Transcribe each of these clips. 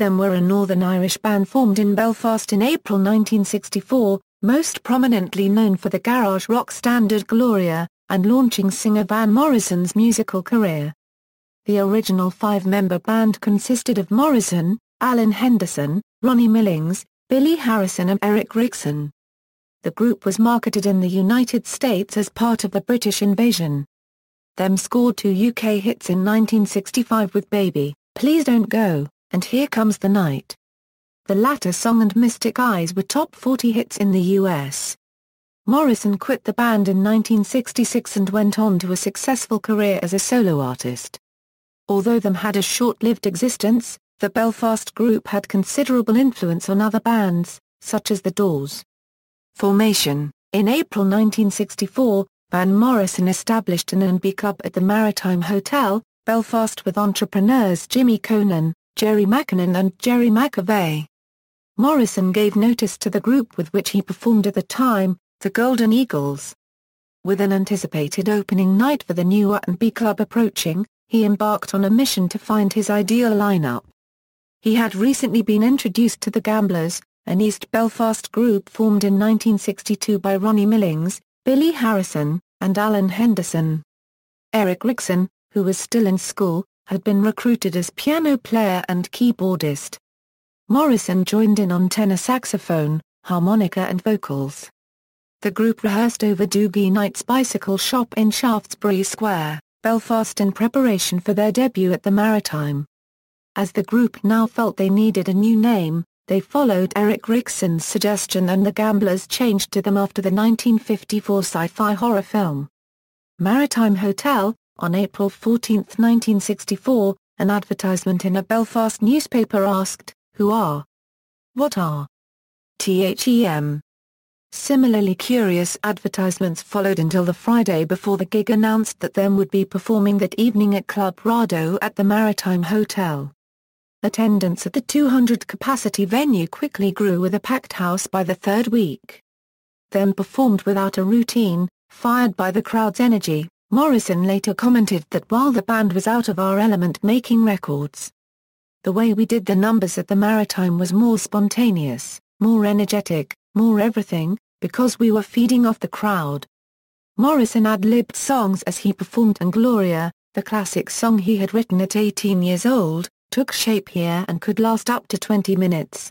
Them were a Northern Irish band formed in Belfast in April 1964, most prominently known for the garage rock standard Gloria, and launching singer Van Morrison's musical career. The original five-member band consisted of Morrison, Alan Henderson, Ronnie Millings, Billy Harrison and Eric Rickson. The group was marketed in the United States as part of the British invasion. Them scored two UK hits in 1965 with Baby, Please Don't Go, and Here Comes the Night. The latter song and Mystic Eyes were top 40 hits in the U.S. Morrison quit the band in 1966 and went on to a successful career as a solo artist. Although them had a short-lived existence, the Belfast group had considerable influence on other bands, such as The Doors. Formation In April 1964, Van Morrison established an N&B club at the Maritime Hotel, Belfast with entrepreneurs Jimmy Conan, Jerry Mackinnon and Jerry McAvey. Morrison gave notice to the group with which he performed at the time, the Golden Eagles. With an anticipated opening night for the new r and B club approaching, he embarked on a mission to find his ideal lineup. He had recently been introduced to the Gamblers, an East Belfast group formed in 1962 by Ronnie Millings, Billy Harrison, and Alan Henderson. Eric Rickson, who was still in school, had been recruited as piano player and keyboardist. Morrison joined in on tenor saxophone, harmonica and vocals. The group rehearsed over Doogie Knight's bicycle shop in Shaftesbury Square, Belfast in preparation for their debut at the Maritime. As the group now felt they needed a new name, they followed Eric Rickson's suggestion and the Gamblers changed to them after the 1954 sci-fi horror film. Maritime Hotel, on April 14, 1964, an advertisement in a Belfast newspaper asked, Who are? What are? THEM. Similarly curious advertisements followed until the Friday before the gig announced that them would be performing that evening at Club Rado at the Maritime Hotel. Attendance at the 200-capacity venue quickly grew with a packed house by the third week. Them performed without a routine, fired by the crowd's energy, Morrison later commented that while the band was out of our element making records, the way we did the numbers at the Maritime was more spontaneous, more energetic, more everything, because we were feeding off the crowd. Morrison ad-libbed songs as he performed and Gloria, the classic song he had written at 18 years old, took shape here and could last up to 20 minutes.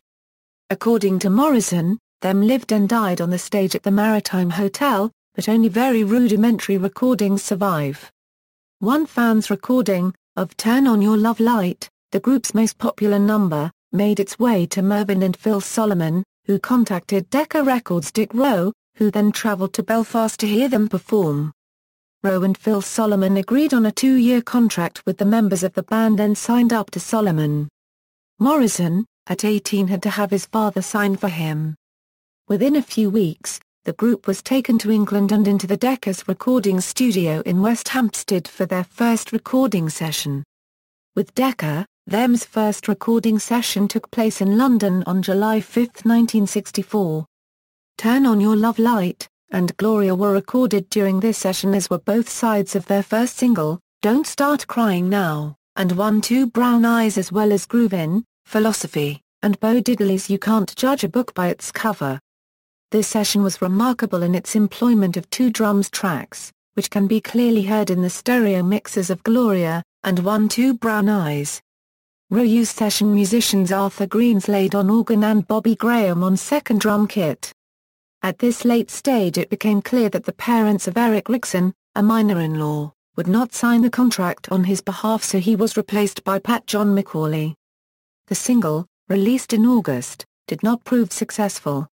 According to Morrison, them lived and died on the stage at the Maritime Hotel, but only very rudimentary recordings survive. One fan's recording, of Turn On Your Love Light, the group's most popular number, made its way to Mervyn and Phil Solomon, who contacted Decca Records' Dick Rowe, who then traveled to Belfast to hear them perform. Rowe and Phil Solomon agreed on a two-year contract with the members of the band and signed up to Solomon. Morrison, at 18 had to have his father sign for him. Within a few weeks, the group was taken to England and into the Decca's recording studio in West Hampstead for their first recording session. With Decca, them's first recording session took place in London on July 5, 1964. Turn On Your Love Light, and Gloria were recorded during this session as were both sides of their first single, Don't Start Crying Now, and One Two Brown Eyes as well as Groovin', Philosophy, and Bo Diddley's You Can't Judge a Book by Its Cover. This session was remarkable in its employment of two drums tracks, which can be clearly heard in the stereo mixes of Gloria, and One Two Brown Eyes. Ryu's session musicians Arthur Greenslade on organ and Bobby Graham on second drum kit. At this late stage it became clear that the parents of Eric Rickson, a minor-in-law, would not sign the contract on his behalf so he was replaced by Pat John McCauley. The single, released in August, did not prove successful.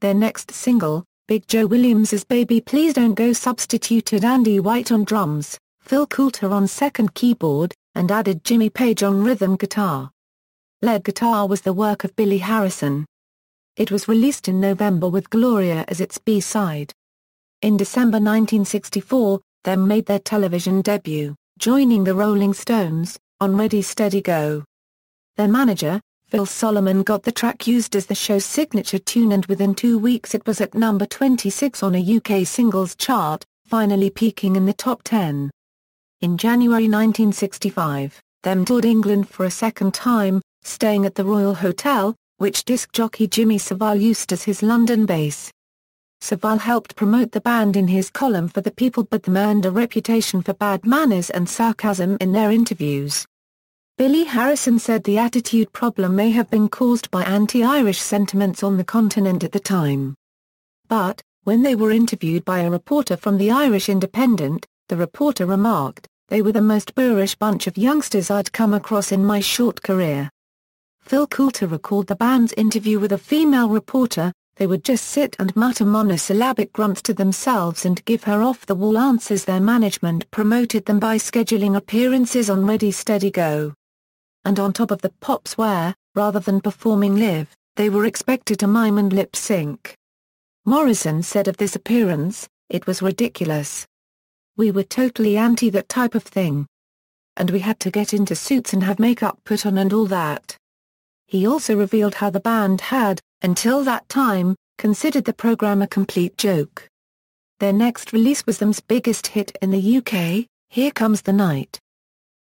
Their next single, Big Joe Williams's Baby Please Don't Go substituted Andy White on drums, Phil Coulter on second keyboard, and added Jimmy Page on rhythm guitar. Lead guitar was the work of Billy Harrison. It was released in November with Gloria as its B-side. In December 1964, them made their television debut, joining the Rolling Stones, on Ready Steady Go. Their manager, Bill Solomon got the track used as the show's signature tune and within two weeks it was at number 26 on a UK singles chart, finally peaking in the top 10. In January 1965, them toured England for a second time, staying at the Royal Hotel, which disc jockey Jimmy Savile used as his London base. Savile helped promote the band in his column for The People but them earned a reputation for bad manners and sarcasm in their interviews, Billy Harrison said the attitude problem may have been caused by anti-Irish sentiments on the continent at the time. But, when they were interviewed by a reporter from the Irish Independent, the reporter remarked, they were the most boorish bunch of youngsters I'd come across in my short career. Phil Coulter recalled the band's interview with a female reporter, they would just sit and mutter monosyllabic grunts to themselves and give her off-the-wall answers their management promoted them by scheduling appearances on Ready Steady Go and on top of the pops where, rather than performing live, they were expected to mime and lip sync. Morrison said of this appearance, it was ridiculous. We were totally anti that type of thing. And we had to get into suits and have makeup put on and all that. He also revealed how the band had, until that time, considered the program a complete joke. Their next release was them's biggest hit in the UK, Here Comes the Night.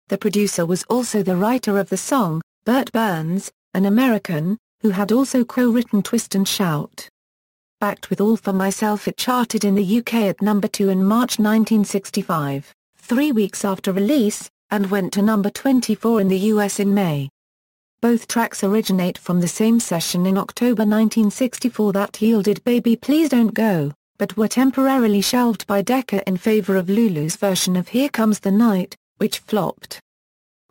The producer was also the writer of the song, Burt Burns, an American, who had also co-written Twist and Shout. Backed with All For Myself it charted in the UK at number 2 in March 1965, three weeks after release, and went to number 24 in the US in May. Both tracks originate from the same session in October 1964 that yielded Baby Please Don't Go, but were temporarily shelved by Decca in favor of Lulu's version of Here Comes the Night, which flopped.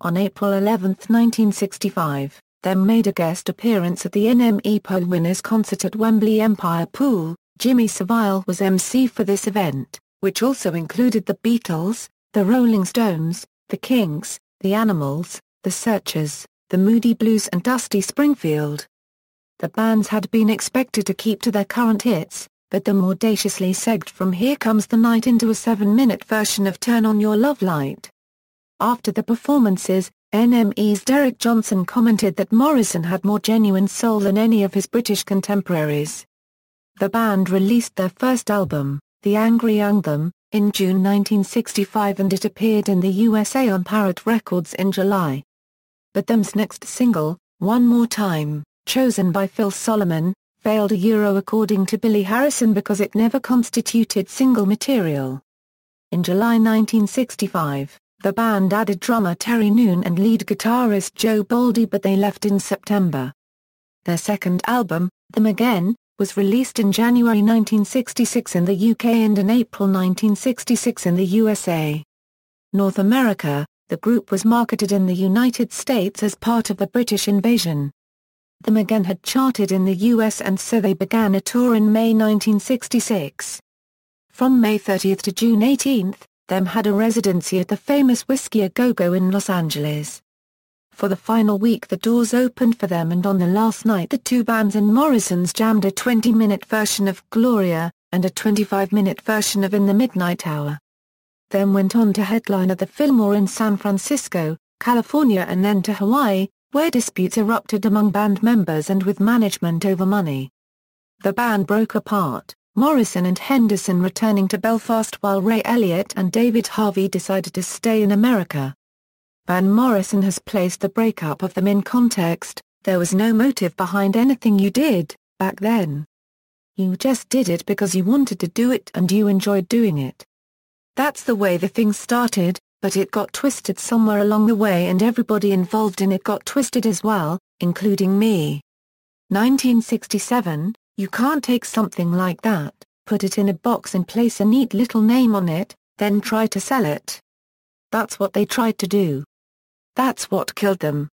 On April 11, 1965, them made a guest appearance at the NME Poll Winners concert at Wembley Empire Pool. Jimmy Savile was MC for this event, which also included the Beatles, the Rolling Stones, the Kinks, the Animals, the Searchers, the Moody Blues and Dusty Springfield. The bands had been expected to keep to their current hits, but them audaciously segged from Here Comes the Night into a seven-minute version of Turn On Your Love Light. After the performances, NME's Derek Johnson commented that Morrison had more genuine soul than any of his British contemporaries. The band released their first album, The Angry Anthem, in June 1965 and it appeared in the USA on Parrot Records in July. But them's next single, One More Time, chosen by Phil Solomon, failed a Euro according to Billy Harrison because it never constituted single material. In July 1965, the band added drummer Terry Noon and lead guitarist Joe Baldy but they left in September. Their second album, Them Again, was released in January 1966 in the UK and in April 1966 in the USA. North America, the group was marketed in the United States as part of the British invasion. Them Again had charted in the US and so they began a tour in May 1966. From May 30 to June 18, them had a residency at the famous Whiskey A Go Go in Los Angeles. For the final week the doors opened for them and on the last night the two bands and Morrison's jammed a 20-minute version of Gloria, and a 25-minute version of In the Midnight Hour. Then went on to headline at the Fillmore in San Francisco, California and then to Hawaii, where disputes erupted among band members and with management over money. The band broke apart. Morrison and Henderson returning to Belfast while Ray Elliott and David Harvey decided to stay in America. Van Morrison has placed the breakup of them in context, there was no motive behind anything you did, back then. You just did it because you wanted to do it and you enjoyed doing it. That's the way the thing started, but it got twisted somewhere along the way and everybody involved in it got twisted as well, including me. 1967 you can't take something like that, put it in a box and place a neat little name on it, then try to sell it. That's what they tried to do. That's what killed them.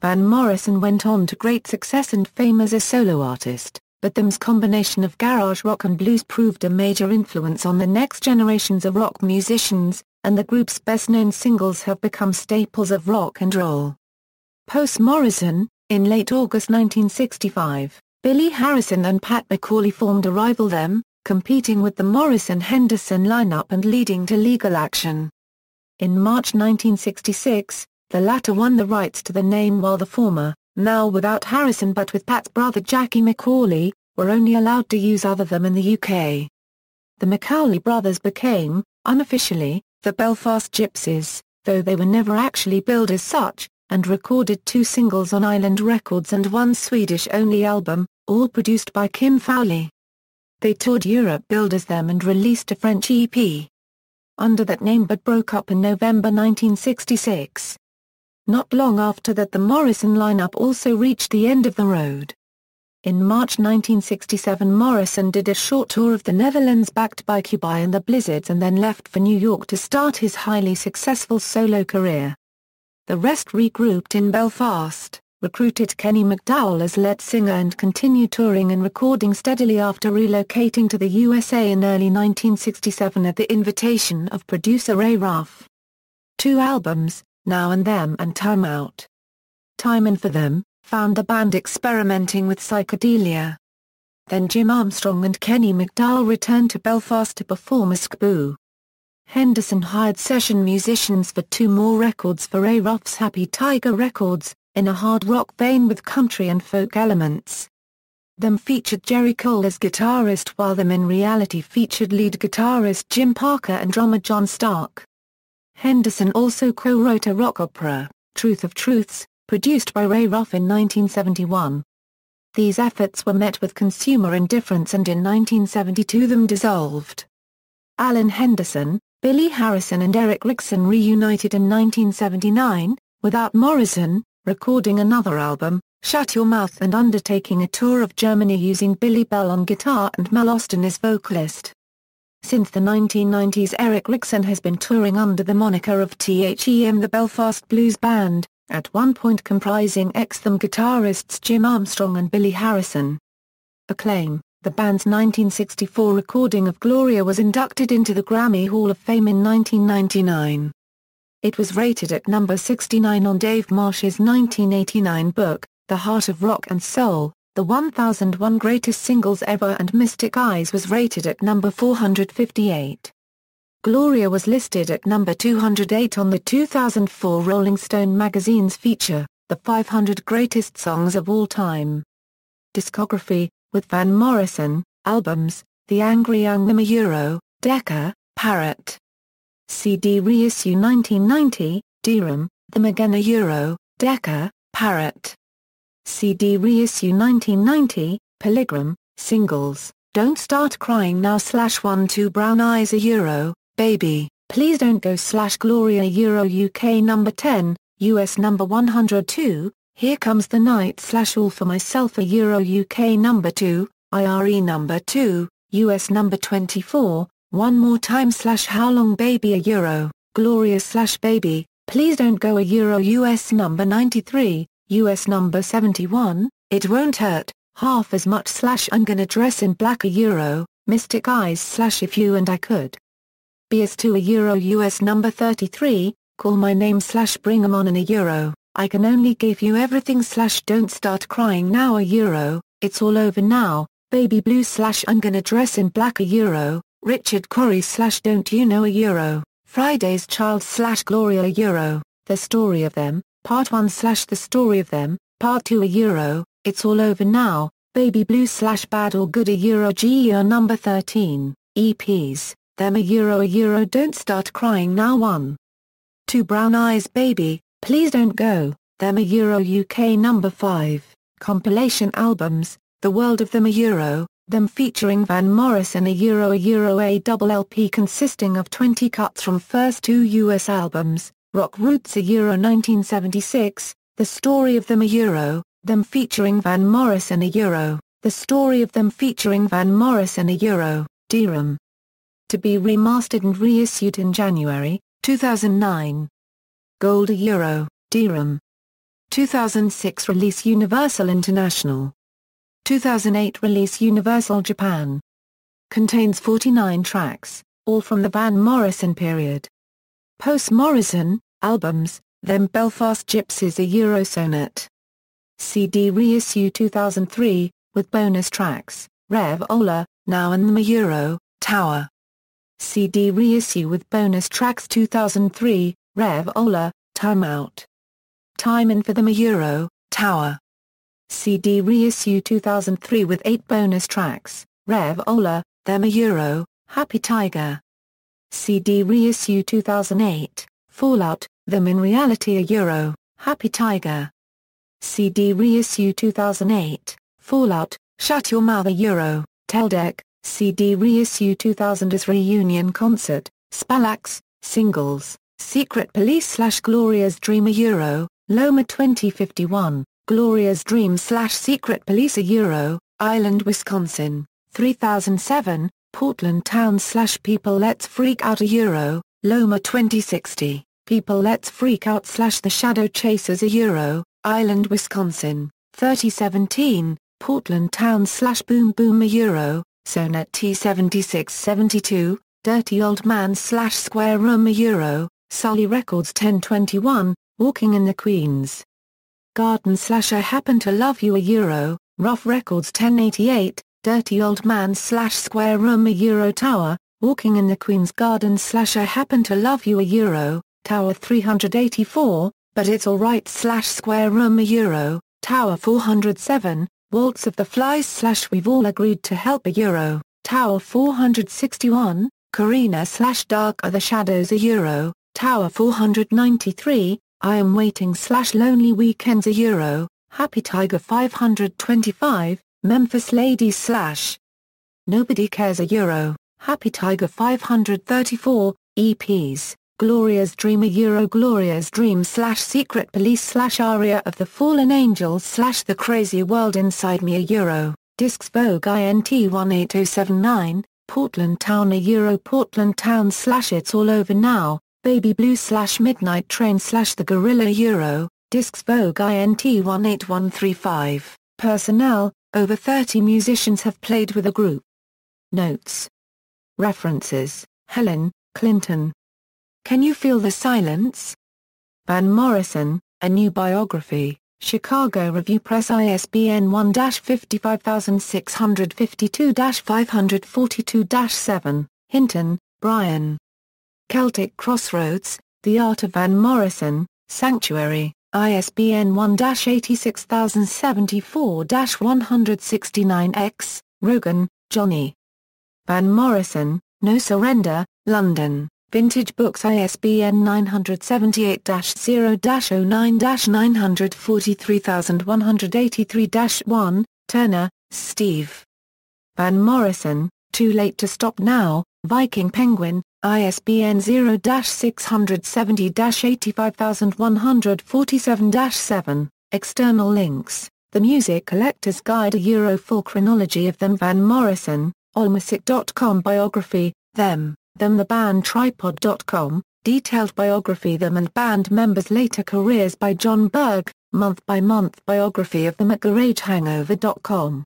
Van Morrison went on to great success and fame as a solo artist, but them's combination of garage rock and blues proved a major influence on the next generations of rock musicians, and the group's best-known singles have become staples of rock and roll. Post Morrison, in late August 1965, Billy Harrison and Pat McCauley formed a rival them, competing with the Morrison-Henderson lineup and leading to legal action. In March 1966, the latter won the rights to the name while the former, now without Harrison but with Pat's brother Jackie McCauley, were only allowed to use other them in the UK. The McCauley brothers became, unofficially, the Belfast Gypsies, though they were never actually billed as such, and recorded two singles on Island Records and one Swedish-only album, all produced by Kim Fowley. They toured Europe billed as them and released a French EP under that name but broke up in November 1966. Not long after that the Morrison lineup also reached the end of the road. In March 1967 Morrison did a short tour of the Netherlands backed by Cubai and the Blizzards and then left for New York to start his highly successful solo career. The rest regrouped in Belfast, recruited Kenny McDowell as lead singer and continued touring and recording steadily after relocating to the USA in early 1967 at the invitation of producer Ray Ruff. Two albums, Now and Them and Time Out. Time In For Them, found the band experimenting with psychedelia. Then Jim Armstrong and Kenny McDowell returned to Belfast to perform as Skboo. Henderson hired session musicians for two more records for A. Ruff's Happy Tiger Records, in a hard rock vein with country and folk elements. Them featured Jerry Cole as guitarist while them in reality featured lead guitarist Jim Parker and drummer John Stark. Henderson also co-wrote a rock opera, Truth of Truths, produced by Ray Ruff in 1971. These efforts were met with consumer indifference and in 1972 them dissolved. Alan Henderson, Billy Harrison and Eric Rickson reunited in 1979, without Morrison, recording another album, Shut Your Mouth and undertaking a tour of Germany using Billy Bell on guitar and Mel Austin as vocalist. Since the 1990s Eric Rickson has been touring under the moniker of THEM the Belfast Blues Band, at one point comprising ex-them guitarists Jim Armstrong and Billy Harrison. Acclaim the band's 1964 recording of Gloria was inducted into the Grammy Hall of Fame in 1999. It was rated at number 69 on Dave Marsh's 1989 book, The Heart of Rock and Soul, the 1001 Greatest Singles Ever and Mystic Eyes was rated at number 458. Gloria was listed at number 208 on the 2004 Rolling Stone magazine's feature, The 500 Greatest Songs of All Time. Discography with Van Morrison, albums, The Angry Young Woman Euro, Decca, Parrot. CD reissue 1990, Durham, The Magena Euro, Decca, Parrot. CD reissue 1990, Pilgrim, Singles, Don't Start Crying Now slash 1 2 Brown Eyes a Euro, Baby, Please Don't Go slash Gloria Euro UK number 10, US number 102, here Comes the Night slash All for Myself a Euro UK number 2, IRE number 2, US number 24, One More Time slash How Long Baby a Euro, Glorious slash Baby, Please Don't Go a Euro US number 93, US number 71, It Won't Hurt, Half as Much slash I'm Gonna Dress in Black a Euro, Mystic Eyes slash If You and I Could. BS2 a Euro US number 33, Call My Name slash Bring 'em On in a Euro. I can only give you everything slash don't start crying now a euro, it's all over now, baby blue slash I'm gonna dress in black a euro, Richard Corey slash don't you know a euro, Friday's child slash Gloria a euro, the story of them, part 1 slash the story of them, part 2 a euro, it's all over now, baby blue slash bad or good a euro GER number 13, EPs, them a euro a euro don't start crying now 1. 2 brown eyes baby, Please Don't Go, Them a Euro UK number 5, compilation albums, The World of Them a Euro, Them featuring Van Morrison a Euro a Euro a double LP consisting of 20 cuts from first two US albums, Rock Roots a Euro 1976, The Story of Them a Euro, Them featuring Van Morrison a Euro, The Story of Them featuring Van Morrison a Euro, DRAM. To be remastered and reissued in January, 2009. Gold a Euro, Dirham. 2006 release Universal International. 2008 release Universal Japan. Contains 49 tracks, all from the Van Morrison period. Post-Morrison, albums, then Belfast Gypsies a Euro Sonet. CD reissue 2003, with bonus tracks, Rev Ola, Now and the Euro, Tower. CD reissue with bonus tracks 2003, Rev Ola, timeout. Time in for the Euro, Tower. CD reissue 2003 with eight bonus tracks, Rev Ola, Them Euro, Happy Tiger. CD reissue 2008, Fallout, Them in Reality a Euro, Happy Tiger. CD reissue 2008, Fallout, Shut Your Mouth a Euro, Teldec, CD reissue 2000 as Reunion Concert, Spalax, Singles, Secret Police slash Gloria's Dream a Euro, Loma 2051, Gloria's Dream slash Secret Police a Euro, Island, Wisconsin, 3007, Portland Town slash People Let's Freak Out a Euro, Loma 2060, People Let's Freak Out slash The Shadow Chasers a Euro, Island, Wisconsin, 3017, Portland Town slash Boom Boom a Euro, Sonet T7672, Dirty Old Man slash Square Room a Euro, Sully Records 1021, Walking in the Queens. Garden slash I Happen to Love You a Euro, Rough Records 1088, Dirty Old Man slash Square Room a Euro Tower, Walking in the Queen's Garden slash I Happen to Love You a Euro, Tower 384, But It's Alright slash Square Room a Euro, Tower 407, Waltz of the Flies slash We've All Agreed to Help a Euro, Tower 461, Karina slash Dark Are the Shadows a Euro, Tower 493, I Am Waiting slash Lonely Weekends a Euro, Happy Tiger 525, Memphis Ladies slash Nobody Cares a Euro, Happy Tiger 534, EPs, Gloria's Dream a Euro Gloria's Dream slash Secret Police slash Aria of the Fallen Angels slash The Crazy World Inside Me a Euro, Discs Vogue INT 18079, Portland Town a Euro Portland Town slash It's All Over Now, Baby Blue slash Midnight Train slash The Gorilla Euro, Discs Vogue INT 18135. Personnel, over 30 musicians have played with the group. Notes. References, Helen, Clinton. Can You Feel the Silence? Van Morrison, A New Biography, Chicago Review Press ISBN 1-55652-542-7, Hinton, Brian. Celtic Crossroads, The Art of Van Morrison, Sanctuary, ISBN 1-86074-169-X, Rogan, Johnny. Van Morrison, No Surrender, London, Vintage Books ISBN 978-0-09-943183-1, Turner, Steve. Van Morrison, Too Late to Stop Now, Viking Penguin, ISBN 0-670-85147-7. External links. The Music Collector's Guide A Euro Full Chronology of Them Van Morrison, Allmusic.com Biography, Them, Them The Band Tripod.com, Detailed Biography Them and Band Members Later Careers by John Berg, Month by Month Biography of Them at GarageHangover.com